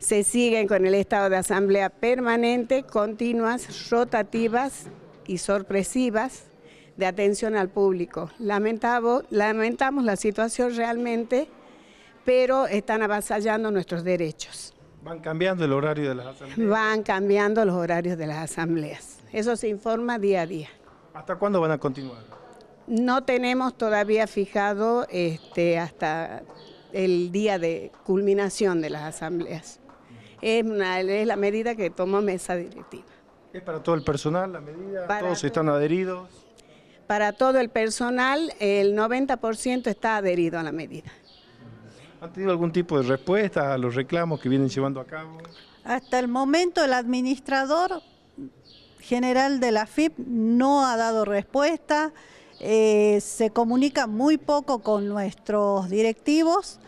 Se siguen con el estado de asamblea permanente, continuas, rotativas y sorpresivas de atención al público. Lamentamos, lamentamos la situación realmente, pero están avasallando nuestros derechos. Van cambiando el horario de las asambleas. Van cambiando los horarios de las asambleas. Eso se informa día a día. ¿Hasta cuándo van a continuar? No tenemos todavía fijado este, hasta el día de culminación de las asambleas. Es, es la medida que toma mesa directiva. ¿Es para todo el personal la medida? ¿Todos están adheridos? Para todo el personal, el 90% está adherido a la medida. ¿Han tenido algún tipo de respuesta a los reclamos que vienen llevando a cabo? Hasta el momento el administrador general de la FIP no ha dado respuesta, eh, se comunica muy poco con nuestros directivos,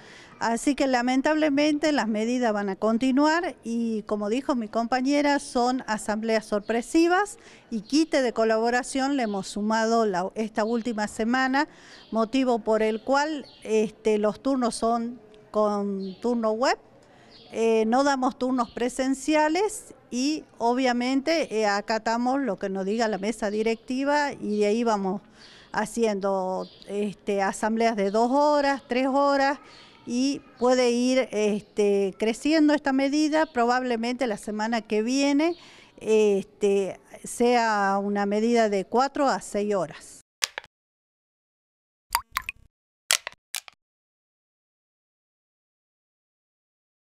Así que lamentablemente las medidas van a continuar y como dijo mi compañera, son asambleas sorpresivas y quite de colaboración le hemos sumado esta última semana, motivo por el cual este, los turnos son con turno web, eh, no damos turnos presenciales y obviamente eh, acatamos lo que nos diga la mesa directiva y de ahí vamos haciendo este, asambleas de dos horas, tres horas y puede ir este, creciendo esta medida, probablemente la semana que viene este, sea una medida de 4 a 6 horas.